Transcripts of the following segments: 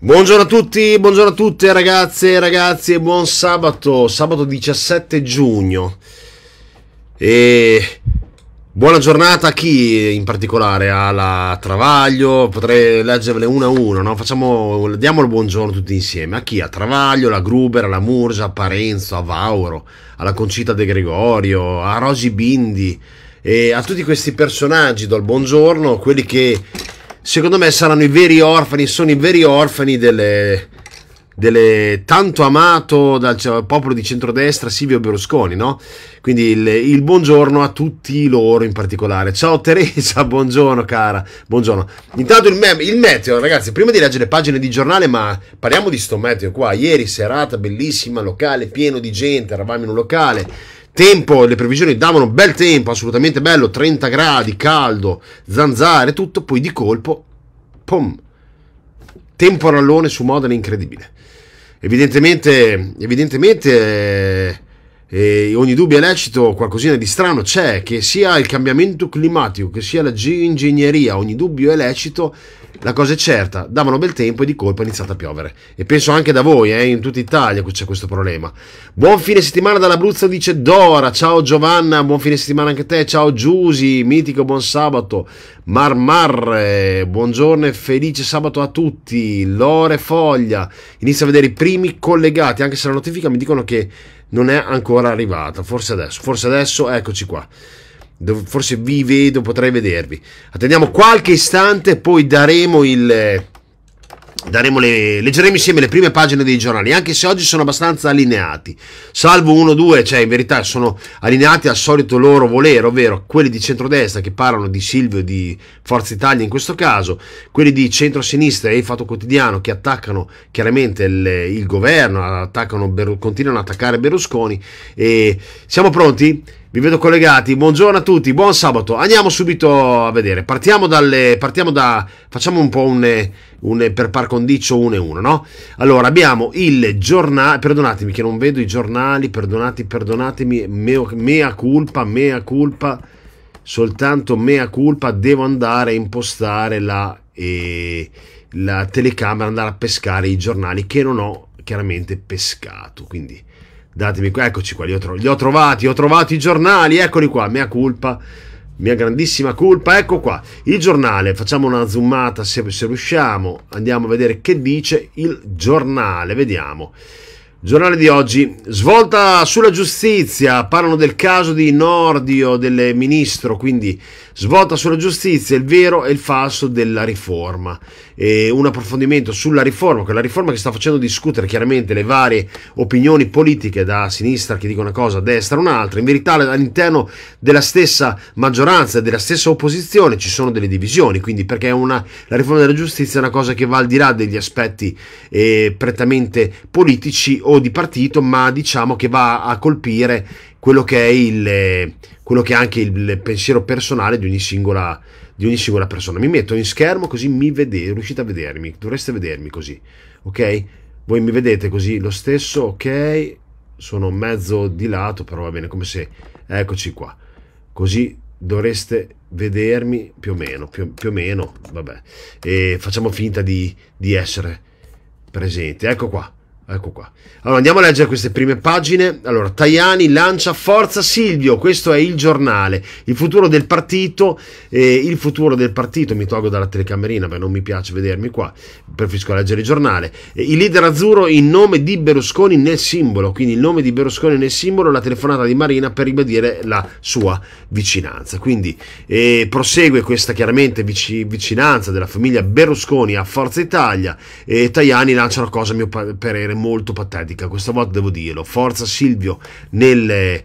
Buongiorno a tutti, buongiorno a tutte ragazze e ragazzi e buon sabato, sabato 17 giugno. E buona giornata a chi in particolare? Alla Travaglio, potrei leggervele una a una, no? Facciamo, diamo il buongiorno tutti insieme. A chi? A Travaglio, alla Gruber, alla Murgia, a Parenzo, a Vauro, alla Concita De Gregorio, a Rosi Bindi. E a tutti questi personaggi do il buongiorno, quelli che secondo me saranno i veri orfani, sono i veri orfani delle, delle, tanto amato dal cioè, popolo di centrodestra Silvio Berlusconi, no? Quindi il, il, buongiorno a tutti loro in particolare. Ciao Teresa, buongiorno cara, buongiorno. Intanto il, me- il meteo, ragazzi, prima di leggere le pagine di giornale, ma parliamo di sto meteo qua. Ieri serata bellissima, locale pieno di gente, eravamo in un locale Tempo, le previsioni davano bel tempo, assolutamente bello, 30 gradi, caldo, zanzare, tutto, poi di colpo, pom, temporallone su Modena incredibile. Evidentemente, evidentemente eh, eh, ogni dubbio è lecito, qualcosina di strano c'è, che sia il cambiamento climatico, che sia la geoingegneria, ogni dubbio è lecito, la cosa è certa, davano bel tempo e di colpo è iniziato a piovere. E penso anche da voi, eh, in tutta Italia c'è questo problema. Buon fine settimana dall'Abruzzo, dice Dora. Ciao Giovanna, buon fine settimana anche a te. Ciao Giusi, mitico, buon sabato. Marmar, eh, buongiorno e felice sabato a tutti. Lore Foglia, inizio a vedere i primi collegati, anche se la notifica mi dicono che non è ancora arrivata. Forse adesso, forse adesso, eccoci qua forse vi vedo, potrei vedervi. Attendiamo qualche istante, poi daremo il... Daremo le, leggeremo insieme le prime pagine dei giornali, anche se oggi sono abbastanza allineati, salvo uno o due, cioè in verità sono allineati al solito loro volere, ovvero quelli di centrodestra che parlano di Silvio e di Forza Italia in questo caso, quelli di centrosinistra e il Fatto Quotidiano che attaccano chiaramente il, il governo, attaccano, continuano ad attaccare Berlusconi. E siamo pronti? Vi vedo collegati. Buongiorno a tutti, buon sabato. Andiamo subito a vedere. Partiamo, dalle, partiamo da. Facciamo un po' un, un per par condicio 1 e 1, no? Allora abbiamo il giornale. Perdonatemi che non vedo i giornali. Perdonati, perdonatemi. Meo, mea culpa, mea culpa. Soltanto mea culpa. Devo andare a impostare la, eh, la telecamera, andare a pescare i giornali che non ho chiaramente pescato. Quindi Datemi qua, eccoci qua, li ho, tro- li ho trovati, ho trovato i giornali, eccoli qua, mia colpa mia grandissima colpa. Ecco qua il giornale. Facciamo una zoomata se, se, riusciamo. Andiamo a vedere che dice il giornale. Vediamo. Giornale di oggi, svolta sulla giustizia, parlano del caso di Nordio, del ministro, quindi svolta sulla giustizia, il vero e il falso della riforma. E un approfondimento sulla riforma, quella riforma che sta facendo discutere chiaramente le varie opinioni politiche, da sinistra che dica una cosa, a destra un'altra. In verità all'interno della stessa maggioranza e della stessa opposizione ci sono delle divisioni, quindi perché una, la riforma della giustizia è una cosa che va al di là degli aspetti eh, prettamente politici o o di partito, ma diciamo che va a colpire quello che è, il, quello che è anche il pensiero personale di ogni, singola, di ogni singola persona. Mi metto in schermo così mi vedete, riuscite a vedermi, dovreste vedermi così, ok? Voi mi vedete così lo stesso, ok? Sono mezzo di lato, però va bene, come se... Eccoci qua. Così dovreste vedermi più o meno, più, più o meno, vabbè, e facciamo finta di, di essere presenti. Ecco qua. Ecco qua. Allora andiamo a leggere queste prime pagine. Allora, Tajani lancia Forza Silvio, questo è il giornale, il futuro del partito, eh, il futuro del partito, mi tolgo dalla telecamerina, beh non mi piace vedermi qua, preferisco leggere il giornale. Eh, il leader azzurro in nome di Berlusconi nel simbolo, quindi il nome di Berlusconi nel simbolo, la telefonata di Marina per ribadire la sua vicinanza. Quindi eh, prosegue questa chiaramente vic vicinanza della famiglia Berlusconi a Forza Italia e Tajani lancia una cosa a mio parere sempre molto patetica, questa volta devo dirlo. Forza Silvio nel,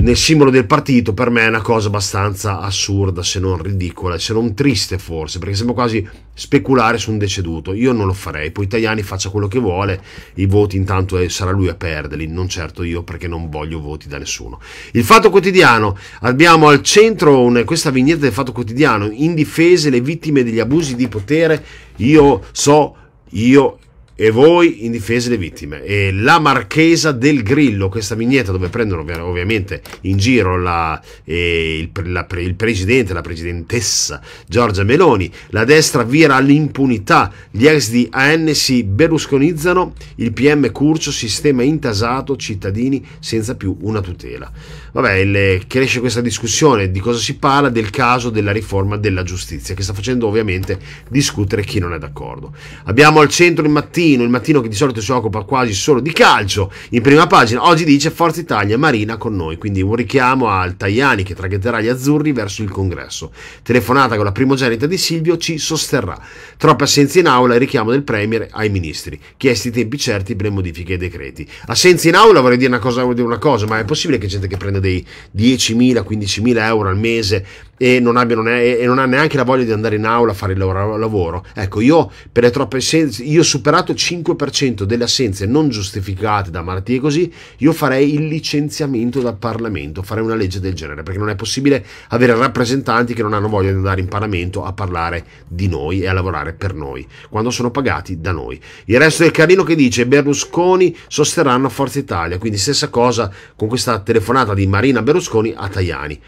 nel simbolo del partito per me è una cosa abbastanza assurda, se non ridicola, se non triste forse, perché sembra quasi speculare su un deceduto. Io non lo farei, poi Tajani faccia quello che vuole, i voti intanto eh, sarà lui a perderli, non certo io perché non voglio voti da nessuno. Il Fatto Quotidiano, abbiamo al centro una, questa vignetta del Fatto Quotidiano, indifese le vittime degli abusi di potere, io so, io e voi in difesa delle vittime. E la Marchesa del Grillo, questa vignetta dove prendono ovviamente in giro la, eh, il, la, il, presidente, la presidentessa Giorgia Meloni, la destra vira all'impunità, gli ex di AN si berlusconizzano, il PM Curcio, sistema intasato, cittadini senza più una tutela. Vabbè, il, cresce questa discussione di cosa si parla del caso della riforma della giustizia, che sta facendo ovviamente discutere chi non è d'accordo. Abbiamo al centro il mattino, il mattino che di solito si occupa quasi solo di calcio, in prima pagina. Oggi dice Forza Italia, Marina con noi, quindi un richiamo al Tajani che traghetterà gli azzurri verso il congresso. Telefonata con la primogenita di Silvio ci sosterrà. Troppe assenze in aula e richiamo del Premier ai ministri, chiesti tempi certi per le modifiche ai decreti. Assenze in aula vorrei dire una cosa, una cosa ma è possibile che gente che prende dei 10.000-15.000 euro al mese e non, abbia, non e non ha neanche la voglia di andare in aula a fare il loro lavoro. Ecco, io per le troppe assenze, io ho superato il 5% delle assenze non giustificate da malattie così, io farei il licenziamento dal Parlamento, farei una legge del genere, perché non è possibile avere rappresentanti che non hanno voglia di andare in Parlamento a parlare di noi e a lavorare per noi, quando sono pagati da noi. Il resto del carino che dice Berlusconi sosterranno Forza Italia, quindi stessa cosa con questa telefonata di Marina Berlusconi a Tajani.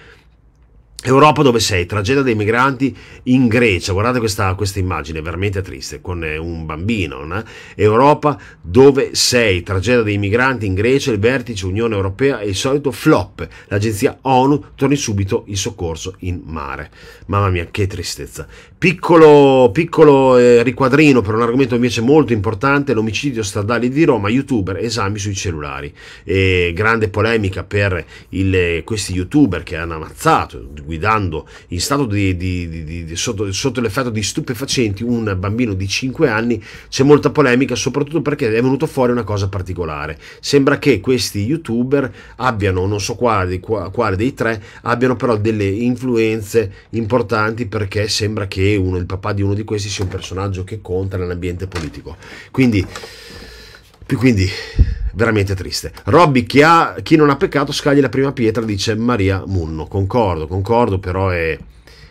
Europa dove sei? Tragedia dei migranti in Grecia. Guardate questa, questa immagine, veramente triste, con eh, un bambino. No? Europa dove sei? Tragedia dei migranti in Grecia, il vertice Unione Europea e il solito flop. L'agenzia ONU torni subito in soccorso in mare. Mamma mia, che tristezza. Piccolo, piccolo eh, riquadrino per un argomento invece molto importante, l'omicidio stradale di Roma, youtuber, esami sui cellulari. E grande polemica per il, eh, questi youtuber che hanno ammazzato guidando in stato di, di, di, sotto, sotto l'effetto di stupefacenti un bambino di 5 anni, c'è molta polemica, soprattutto perché è venuto fuori una cosa particolare. Sembra che questi youtuber abbiano, non so quale, quale dei tre, abbiano però delle influenze importanti perché sembra che uno, il papà di uno di questi sia un personaggio che conta nell'ambiente politico. Quindi, quindi veramente triste. Robby, chi, chi non ha peccato, scagli la prima pietra, dice Maria Munno. Concordo, concordo, però è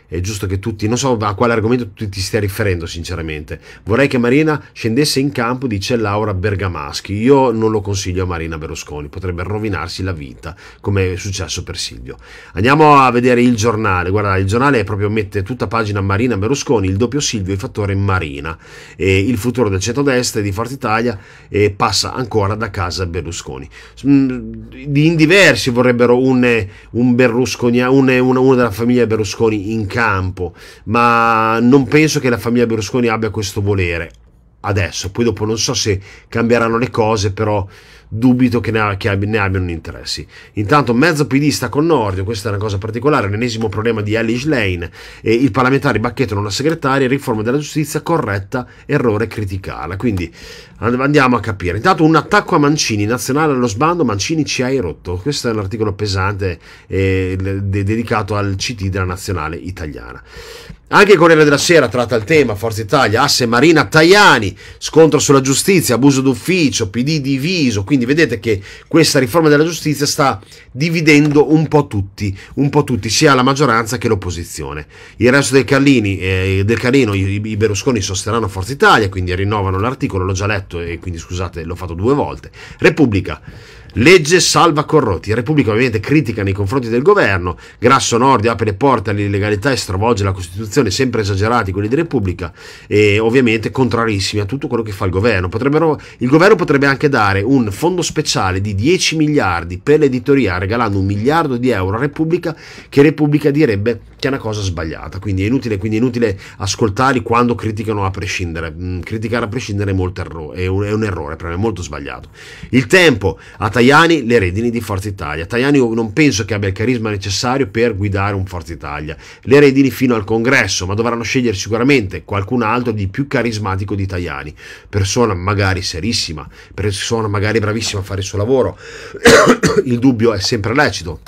è giusto che tutti, non so a quale argomento tu ti stia riferendo sinceramente, vorrei che Marina scendesse in campo, dice Laura Bergamaschi, io non lo consiglio a Marina Berlusconi, potrebbe rovinarsi la vita, come è successo per Silvio. Andiamo a vedere il giornale, guarda, il giornale proprio mette tutta pagina Marina Berlusconi, il doppio Silvio e fattore Marina, e il futuro del centro-destra e di Forza Italia e eh, passa ancora da casa Berlusconi. Mm, in diversi vorrebbero un, un Berlusconi, un, una della famiglia Berlusconi in casa, campo, ma non penso che la famiglia Berlusconi abbia questo volere adesso. Poi dopo non so se cambieranno le cose, però dubito che ne, che ne abbiano interessi. Intanto mezzo PD sta con Nordio, questa è una cosa particolare, l'ennesimo problema di Alice Lane, e il parlamentare Bacchetto non ha segretaria, riforma della giustizia corretta, errore criticarla. Quindi andiamo a capire. Intanto un attacco a Mancini, nazionale allo sbando, Mancini ci hai rotto. Questo è l'articolo pesante eh, de dedicato al CT della nazionale italiana. Anche Corriere della Sera tratta il tema, Forza Italia, asse Marina Tajani, scontro sulla giustizia, abuso d'ufficio, PD diviso, quindi vedete che questa riforma della giustizia sta dividendo un po' tutti, un po' tutti sia la maggioranza che l'opposizione. Il resto del, Carlini, eh, del Carlino, i, i Berlusconi sosterranno Forza Italia, quindi rinnovano l'articolo, l'ho già letto e quindi scusate l'ho fatto due volte. Repubblica. Legge salva corrotti. Repubblica ovviamente critica nei confronti del governo. Grasso Nord apre le porte all'illegalità e stravolge la Costituzione, sempre esagerati quelli di Repubblica e ovviamente contrarissimi a tutto quello che fa il governo. Potrebbero, il governo potrebbe anche dare un fondo speciale di 10 miliardi per l'editoria, regalando un miliardo di euro a Repubblica che Repubblica direbbe che è una cosa sbagliata. Quindi è inutile, quindi è inutile ascoltarli quando criticano a prescindere. Mm, criticare a prescindere è, molto erro- è, un, è un errore, è molto sbagliato. Il tempo a Tajani le redini di Forza Italia. Tajani non penso che abbia il carisma necessario per guidare un Forza Italia. Le redini fino al congresso, ma dovranno scegliere sicuramente qualcun altro di più carismatico di Tajani. Persona magari serissima, persona magari bravissima a fare il suo lavoro. il dubbio è sempre lecito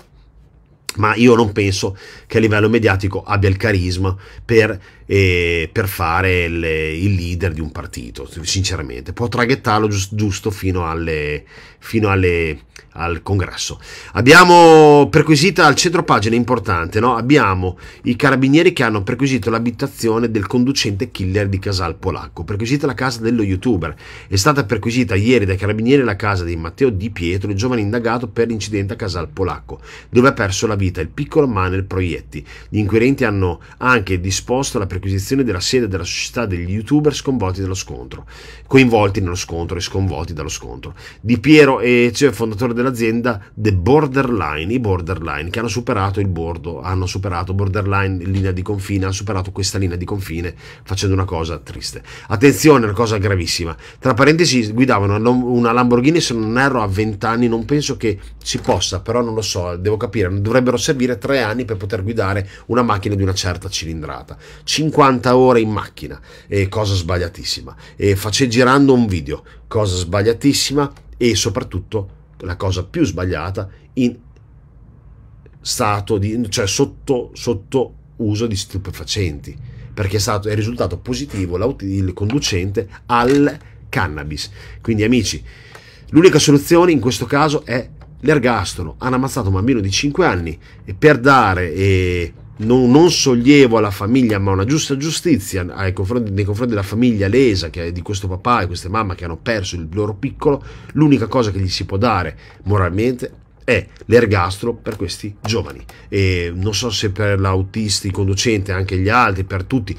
ma io non penso che a livello mediatico abbia il carisma per per fare il, il, leader di un partito, sinceramente. Può traghettarlo giusto, giusto fino, alle, fino alle, al congresso. Abbiamo perquisita al centro pagina, importante, no? abbiamo i carabinieri che hanno perquisito l'abitazione del conducente killer di Casal Polacco, perquisita la casa dello youtuber. È stata perquisita ieri dai carabinieri la casa di Matteo Di Pietro, il giovane indagato per l'incidente a Casal Polacco, dove ha perso la vita il piccolo Manel Proietti. Gli inquirenti hanno anche disposto la perquisita perquisizione della sede della società degli youtuber sconvolti dallo scontro, coinvolti nello scontro e sconvolti dallo scontro. Di Piero e CEO fondatore dell'azienda The Borderline, i Borderline che hanno superato il bordo, hanno superato Borderline linea di confine, hanno superato questa linea di confine facendo una cosa triste. Attenzione, una cosa gravissima. Tra parentesi guidavano una Lamborghini se non erro a 20 anni, non penso che si possa, però non lo so, devo capire, dovrebbero servire 3 anni per poter guidare una macchina di una certa cilindrata. 5 50 ore in macchina, eh, cosa sbagliatissima, eh, face girando un video, cosa sbagliatissima e soprattutto la cosa più sbagliata in stato di, cioè sotto, sotto uso di stupefacenti, perché è, stato, è risultato positivo il conducente al cannabis. Quindi amici, l'unica soluzione in questo caso è l'ergastolo. Hanno ammazzato un bambino di 5 anni e per dare... Eh, non, non, sollievo alla famiglia, ma una giusta giustizia confronti, nei confronti della famiglia lesa, che è di questo papà e questa mamma che hanno perso il loro piccolo, l'unica cosa che gli si può dare moralmente è l'ergastolo per questi giovani. E non so se per l'autista, il conducente, anche gli altri, per tutti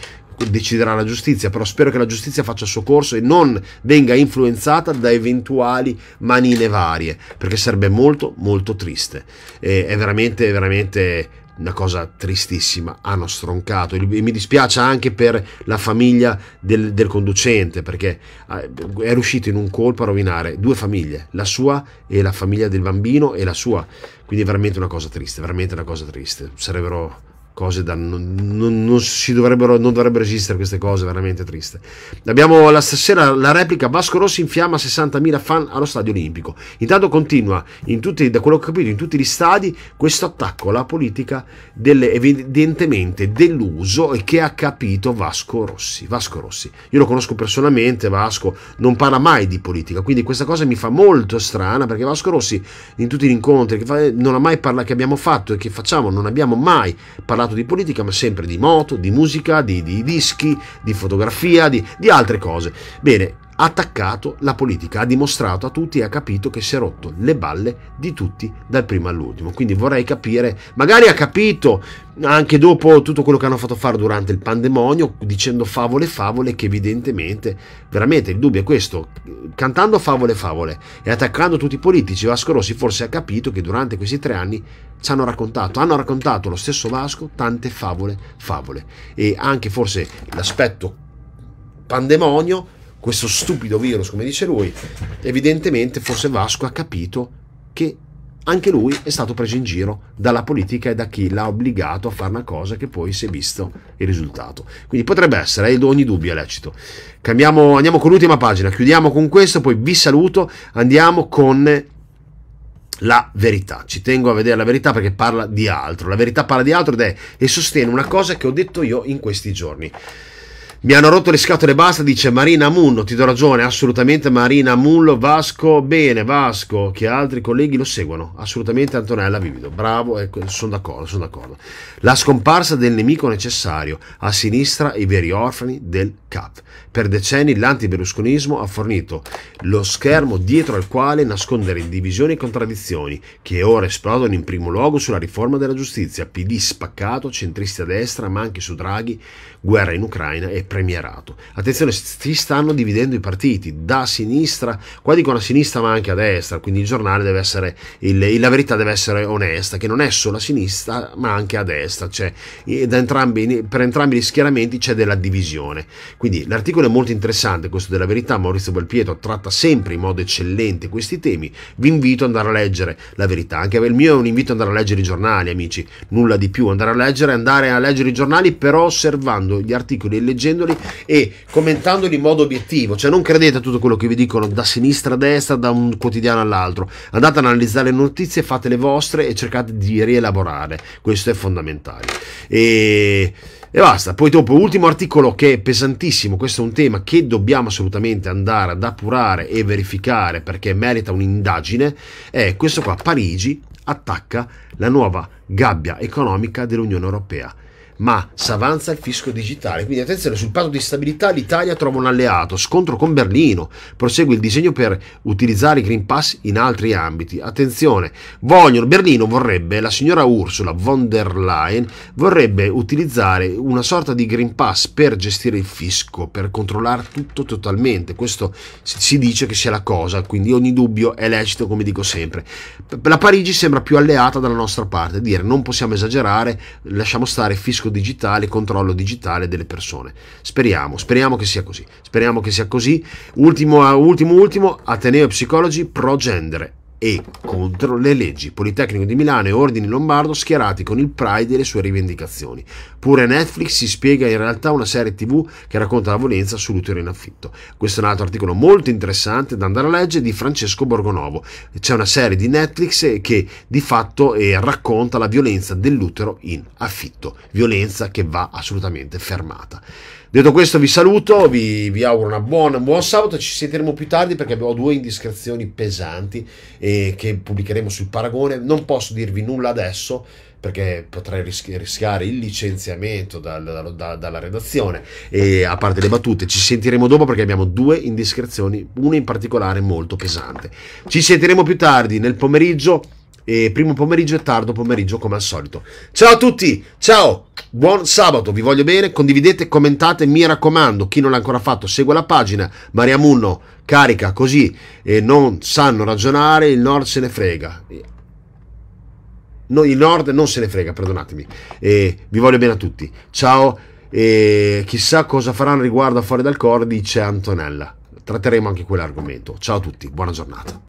deciderà la giustizia, però spero che la giustizia faccia il suo corso e non venga influenzata da eventuali manine varie, perché sarebbe molto molto triste. E è veramente veramente una cosa tristissima, hanno stroncato. E mi dispiace anche per la famiglia del, del, conducente, perché eh, è riuscito in un colpo a rovinare due famiglie, la sua e la famiglia del bambino e la sua. Quindi è veramente una cosa triste, veramente una cosa triste. Sarebbero cose da non, non, non, si dovrebbero, non dovrebbero esistere queste cose veramente triste abbiamo la stasera la replica Vasco Rossi in infiamma 60.000 fan allo stadio olimpico intanto continua in tutti, da quello che ho capito in tutti gli stadi questo attacco alla politica delle evidentemente deluso e che ha capito Vasco Rossi Vasco Rossi io lo conosco personalmente Vasco non parla mai di politica quindi questa cosa mi fa molto strana perché Vasco Rossi in tutti gli incontri che, fa, non ha mai parlato, che abbiamo fatto e che facciamo non abbiamo mai parlato parlato di politica, ma sempre di moto, di musica, di, di dischi, di fotografia, di, di altre cose. Bene, ha attaccato la politica, ha dimostrato a tutti e ha capito che si è rotto le balle di tutti dal primo all'ultimo. Quindi vorrei capire, magari ha capito anche dopo tutto quello che hanno fatto fare durante il pandemonio, dicendo favole favole che evidentemente, veramente il dubbio è questo, cantando favole favole e attaccando tutti i politici, Vasco Rossi forse ha capito che durante questi tre anni ci hanno raccontato, hanno raccontato lo stesso Vasco tante favole favole e anche forse l'aspetto pandemonio questo stupido virus, come dice lui, evidentemente forse Vasco ha capito che anche lui è stato preso in giro dalla politica e da chi l'ha obbligato a fare una cosa che poi si è visto il risultato. Quindi potrebbe essere, ho ogni dubbio lecito. Cambiamo, andiamo con l'ultima pagina, chiudiamo con questo, poi vi saluto, andiamo con la verità. Ci tengo a vedere la verità perché parla di altro. La verità parla di altro ed è e sostiene una cosa che ho detto io in questi giorni mi hanno rotto le scatole basta dice Marina Mullo ti do ragione assolutamente Marina Mullo Vasco bene Vasco che altri colleghi lo seguono assolutamente Antonella Vivido bravo ecco, sono d'accordo sono d'accordo la scomparsa del nemico necessario a sinistra i veri orfani del CAP per decenni lanti l'antiberlusconismo ha fornito lo schermo dietro al quale nascondere divisioni e contraddizioni che ora esplodono in primo luogo sulla riforma della giustizia PD spaccato centristi a destra ma anche su Draghi guerra in Ucraina e premierato. Attenzione, si stanno dividendo i partiti da sinistra, qua dicono a sinistra ma anche a destra, quindi il giornale deve essere, il, la verità deve essere onesta, che non è solo a sinistra ma anche a destra, cioè entrambi, per entrambi gli schieramenti c'è della divisione. Quindi l'articolo è molto interessante, questo della verità, Maurizio Belpietro tratta sempre in modo eccellente questi temi, vi invito ad andare a leggere la verità, anche il mio è un invito ad andare a leggere i giornali amici, nulla di più, andare a leggere, andare a leggere i giornali però osservando gli articoli e leggendo leggendoli e commentandoli in modo obiettivo, cioè non credete a tutto quello che vi dicono da sinistra a destra, da un quotidiano all'altro, andate ad analizzare le notizie, fate le vostre e cercate di rielaborare, questo è fondamentale. E e basta. Poi dopo, ultimo articolo che è pesantissimo, questo è un tema che dobbiamo assolutamente andare ad appurare e verificare perché merita un'indagine, è questo qua, Parigi attacca la nuova gabbia economica dell'Unione Europea ma s'avanza il fisco digitale. Quindi attenzione, sul patto di stabilità l'Italia trova un alleato, scontro con Berlino, prosegue il disegno per utilizzare i Green Pass in altri ambiti. Attenzione, vogliono, Berlino vorrebbe, la signora Ursula von der Leyen vorrebbe utilizzare una sorta di Green Pass per gestire il fisco, per controllare tutto totalmente. Questo si dice che sia la cosa, quindi ogni dubbio è lecito come dico sempre. La Parigi sembra più alleata dalla nostra parte, dire non possiamo esagerare, lasciamo stare il fisco digitale, controllo digitale delle persone. Speriamo, speriamo che sia così. Speriamo che sia così. Ultimo, ultimo, ultimo, Ateneo Psicologi Pro Gender e contro le leggi. Politecnico di Milano e Ordini Lombardo schierati con il Pride e le sue rivendicazioni. Pure Netflix si spiega in realtà una serie tv che racconta la violenza sull'utero in affitto. Questo è un altro articolo molto interessante da andare a leggere di Francesco Borgonovo. C'è una serie di Netflix che di fatto eh, racconta la violenza dell'utero in affitto, violenza che va assolutamente fermata. Detto questo vi saluto, vi, vi auguro buona, un buon sabato, ci sentiremo più tardi perché abbiamo due indiscrezioni pesanti eh, che pubblicheremo sul Paragone. Non posso dirvi nulla adesso perché potrei rischiare il licenziamento dal, dal, dal, dalla redazione e a parte le battute ci sentiremo dopo perché abbiamo due indiscrezioni, una in particolare molto pesante. Ci sentiremo più tardi nel pomeriggio e primo pomeriggio e tardo pomeriggio come al solito. Ciao a tutti, ciao, buon sabato, vi voglio bene, condividete, commentate, mi raccomando, chi non l'ha ancora fatto segue la pagina, Maria Munno carica così e non sanno ragionare, il nord se ne frega. No, il nord non se ne frega, perdonatemi. E vi voglio bene a tutti. Ciao e chissà cosa faranno riguardo a fuori dal core, dice Antonella. Tratteremo anche quell'argomento. Ciao a tutti, buona giornata.